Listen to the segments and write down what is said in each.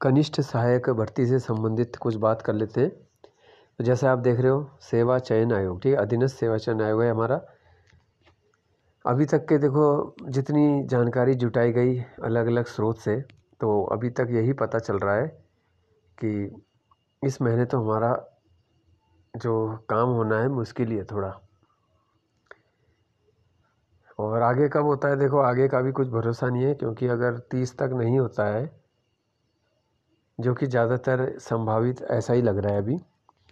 कनिष्ठ सहायक भर्ती से संबंधित कुछ बात कर लेते हैं तो जैसे आप देख रहे हो सेवा चयन आयोग ठीक है अधीनस्थ सेवा चयन आयोग है हमारा अभी तक के देखो जितनी जानकारी जुटाई गई अलग अलग स्रोत से तो अभी तक यही पता चल रहा है कि इस महीने तो हमारा जो काम होना है मुश्किल ही है थोड़ा और आगे कब होता है देखो आगे का भी कुछ भरोसा नहीं है क्योंकि अगर तीस तक नहीं होता है जो कि ज़्यादातर संभावित ऐसा ही लग रहा है अभी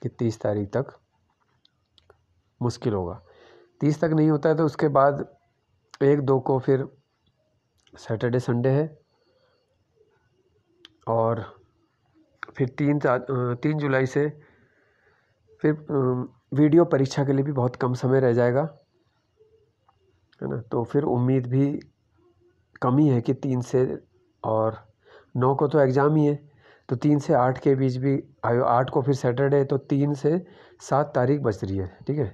कि तीस तारीख तक मुश्किल होगा तीस तक नहीं होता है तो उसके बाद एक दो को फिर सैटरडे संडे है और फिर तीन तीन जुलाई से फिर वीडियो परीक्षा के लिए भी बहुत कम समय रह जाएगा है ना तो फिर उम्मीद भी कम ही है कि तीन से और नौ को तो एग्ज़ाम ही है तो तीन से आठ के बीच भी आयो आठ को फिर सैटरडे है तो तीन से सात तारीख बच रही है ठीक है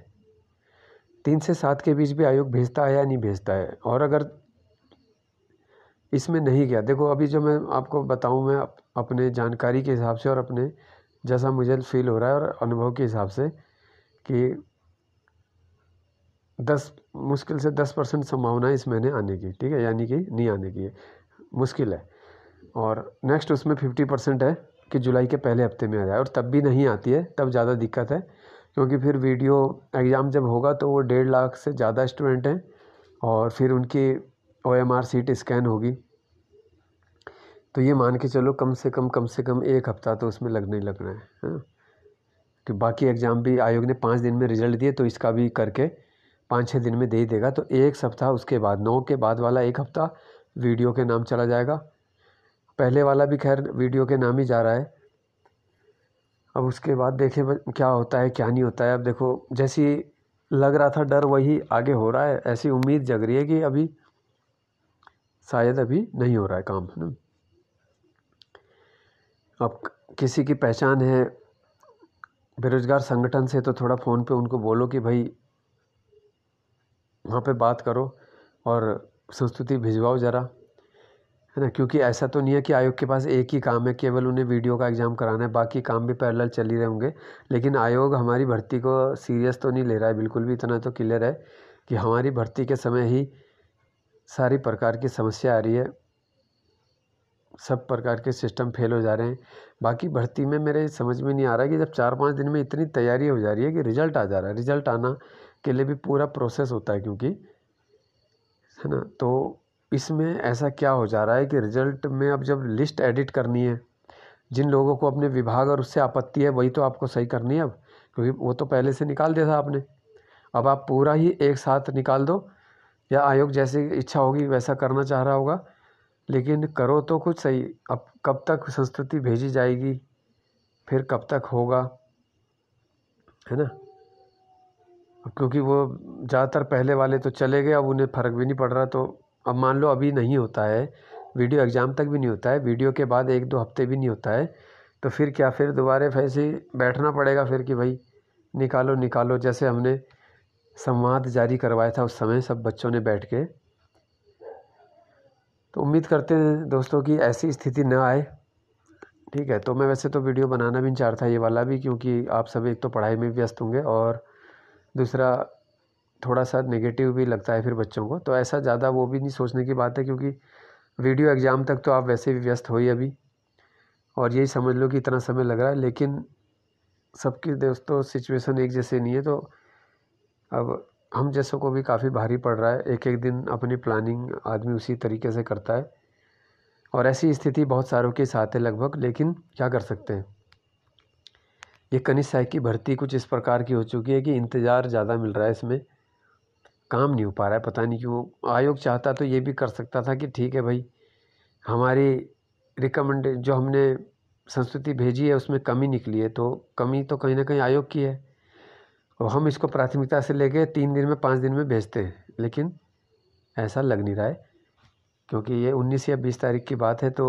तीन से सात के बीच भी आयोग भेजता है या नहीं भेजता है और अगर इसमें नहीं गया देखो अभी जो मैं आपको बताऊं मैं अप, अपने जानकारी के हिसाब से और अपने जैसा मुझे फील हो रहा है और अनुभव के हिसाब से कि दस मुश्किल से दस परसेंट संभावना है इस महीने आने की ठीक है यानी कि नहीं आने की है मुश्किल है और नेक्स्ट उसमें फिफ्टी परसेंट है कि जुलाई के पहले हफ्ते में आ जाए और तब भी नहीं आती है तब ज़्यादा दिक्कत है क्योंकि फिर वीडियो एग्ज़ाम जब होगा तो वो डेढ़ लाख से ज़्यादा स्टूडेंट हैं और फिर उनकी O M R sheet scan होगी तो ये मान के चलो कम से कम कम से कम एक हफ़्ता तो उसमें लगने ही लगना है हाँ कि बाकी एग्ज़ाम भी आयोग ने पाँच दिन में रिजल्ट दिए तो इसका भी करके पाँच छः दिन में दे ही देगा तो एक सप्ताह उसके बाद नौ के बाद वाला एक हफ़्ता वीडियो के नाम चला जाएगा पहले वाला भी खैर वीडियो के नाम ही जा रहा है अब उसके बाद देखें क्या होता है क्या नहीं होता है अब देखो जैसी लग रहा था डर वही आगे हो रहा है ऐसी उम्मीद जग रही है कि अभी शायद अभी नहीं हो रहा है काम है ना अब किसी की पहचान है बेरोज़गार संगठन से तो थोड़ा फ़ोन पे उनको बोलो कि भाई वहाँ पे बात करो और संस्तुति भिजवाओ ज़रा है ना क्योंकि ऐसा तो नहीं है कि आयोग के पास एक ही काम है केवल उन्हें वीडियो का एग्ज़ाम कराना है बाकी काम भी पैरल चल ही रहे होंगे लेकिन आयोग हमारी भर्ती को सीरियस तो नहीं ले रहा है बिल्कुल भी इतना तो क्लियर है कि हमारी भर्ती के समय ही सारी प्रकार की समस्या आ रही है सब प्रकार के सिस्टम फेल हो जा रहे हैं बाकी भर्ती में मेरे समझ में नहीं आ रहा कि जब चार पाँच दिन में इतनी तैयारी हो जा रही है कि रिज़ल्ट आ जा रहा है रिज़ल्ट आना के लिए भी पूरा प्रोसेस होता है क्योंकि है ना तो इसमें ऐसा क्या हो जा रहा है कि रिजल्ट में अब जब लिस्ट एडिट करनी है जिन लोगों को अपने विभाग और उससे आपत्ति है वही तो आपको सही करनी है अब क्योंकि वो तो पहले से निकाल दिया था आपने अब आप पूरा ही एक साथ निकाल दो या आयोग जैसी इच्छा होगी वैसा करना चाह रहा होगा लेकिन करो तो कुछ सही अब कब तक संस्कृति भेजी जाएगी फिर कब तक होगा है ना क्योंकि वो ज़्यादातर पहले वाले तो चले गए अब उन्हें फ़र्क भी नहीं पड़ रहा तो अब मान लो अभी नहीं होता है वीडियो एग्ज़ाम तक भी नहीं होता है वीडियो के बाद एक दो हफ्ते भी नहीं होता है तो फिर क्या फिर दोबारा फैसे बैठना पड़ेगा फिर कि भाई निकालो निकालो जैसे हमने संवाद जारी करवाया था उस समय सब बच्चों ने बैठ के तो उम्मीद करते हैं दोस्तों कि ऐसी स्थिति ना आए ठीक है तो मैं वैसे तो वीडियो बनाना भी चाह रहा था ये वाला भी क्योंकि आप सब एक तो पढ़ाई में व्यस्त होंगे और दूसरा थोड़ा सा नेगेटिव भी लगता है फिर बच्चों को तो ऐसा ज़्यादा वो भी नहीं सोचने की बात है क्योंकि वीडियो एग्ज़ाम तक तो आप वैसे भी व्यस्त हो ही अभी और यही समझ लो कि इतना समय लग रहा है लेकिन सबके दोस्तों सिचुएशन एक जैसे नहीं है तो अब हम जैसों को भी काफ़ी भारी पड़ रहा है एक एक दिन अपनी प्लानिंग आदमी उसी तरीके से करता है और ऐसी स्थिति बहुत सारों के साथ है लगभग लेकिन क्या कर सकते हैं ये कनिष्ठ सहायक की भर्ती कुछ इस प्रकार की हो चुकी है कि इंतज़ार ज़्यादा मिल रहा है इसमें काम नहीं हो पा रहा है पता नहीं क्यों आयोग चाहता तो ये भी कर सकता था कि ठीक है भाई हमारी रिकमेंड जो हमने संस्कृति भेजी है उसमें कमी निकली है तो कमी तो कहीं ना कहीं आयोग की है और हम इसको प्राथमिकता से लेके तीन दिन में पाँच दिन में भेजते हैं लेकिन ऐसा लग नहीं रहा है क्योंकि ये उन्नीस या बीस तारीख की बात है तो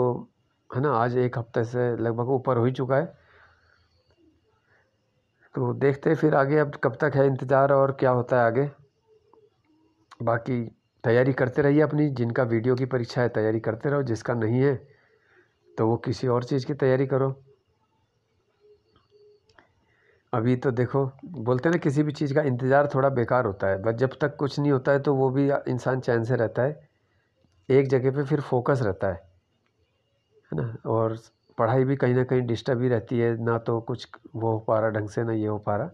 है ना आज एक हफ्ते से लगभग ऊपर हो ही चुका है तो देखते फिर आगे अब कब तक है इंतज़ार और क्या होता है आगे बाकी तैयारी करते रहिए अपनी जिनका वीडियो की परीक्षा है तैयारी करते रहो जिसका नहीं है तो वो किसी और चीज़ की तैयारी करो अभी तो देखो बोलते ना किसी भी चीज़ का इंतज़ार थोड़ा बेकार होता है बट जब तक कुछ नहीं होता है तो वो भी इंसान चैन से रहता है एक जगह पे फिर फोकस रहता है है ना और पढ़ाई भी कहीं ना कहीं डिस्टर्ब ही रहती है ना तो कुछ वो हो पा रहा ढंग से ना ये हो पा रहा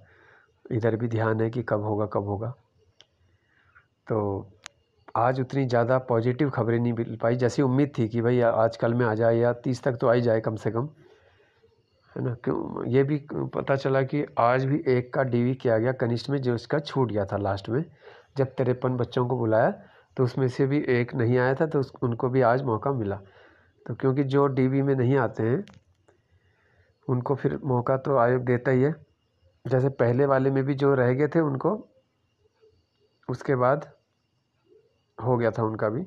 इधर भी ध्यान है कि कब होगा कब होगा तो आज उतनी ज़्यादा पॉजिटिव खबरें नहीं मिल पाई जैसी उम्मीद थी कि भाई आज कल में आ जाए या तीस तक तो आई जाए कम से कम है ना क्यों ये भी पता चला कि आज भी एक का डीवी किया गया कनिष्ठ में जो उसका छूट गया था लास्ट में जब तिरपन बच्चों को बुलाया तो उसमें से भी एक नहीं आया था तो उनको भी आज मौका मिला तो क्योंकि जो डीवी में नहीं आते हैं उनको फिर मौका तो आयोग देता ही है जैसे पहले वाले में भी जो रह गए थे उनको उसके बाद हो गया था उनका भी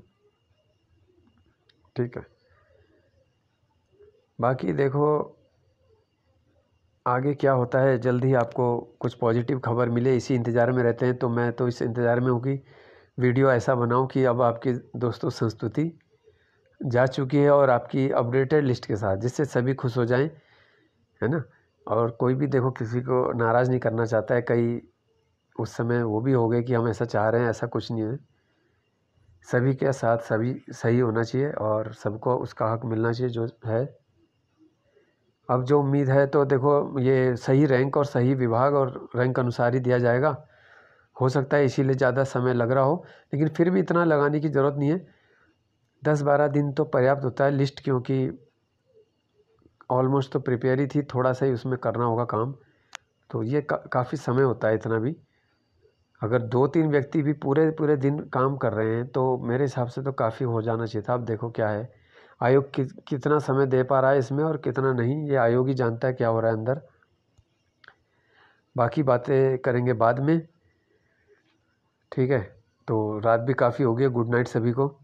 ठीक है बाकी देखो आगे क्या होता है जल्द ही आपको कुछ पॉजिटिव खबर मिले इसी इंतज़ार में रहते हैं तो मैं तो इस इंतज़ार में हूँ कि वीडियो ऐसा बनाऊँ कि अब आपकी दोस्तों संस्तुति जा चुकी है और आपकी अपडेटेड लिस्ट के साथ जिससे सभी खुश हो जाएं है ना और कोई भी देखो किसी को नाराज़ नहीं करना चाहता है कई उस समय वो भी हो गए कि हम ऐसा चाह रहे हैं ऐसा कुछ नहीं है सभी के साथ सभी सही होना चाहिए और सबको उसका हक़ मिलना चाहिए जो है अब जो उम्मीद है तो देखो ये सही रैंक और सही विभाग और रैंक अनुसार ही दिया जाएगा हो सकता है इसीलिए ज़्यादा समय लग रहा हो लेकिन फिर भी इतना लगाने की ज़रूरत नहीं है दस बारह दिन तो पर्याप्त होता है लिस्ट क्योंकि ऑलमोस्ट तो प्रिपेयर ही थी थोड़ा सा ही उसमें करना होगा काम तो ये का, काफ़ी समय होता है इतना भी अगर दो तीन व्यक्ति भी पूरे पूरे दिन काम कर रहे हैं तो मेरे हिसाब से तो काफ़ी हो जाना चाहिए था अब देखो क्या है आयोग कि, कितना समय दे पा रहा है इसमें और कितना नहीं ये आयोग ही जानता है क्या हो रहा है अंदर बाकी बातें करेंगे बाद में ठीक है तो रात भी काफ़ी होगी गुड नाइट सभी को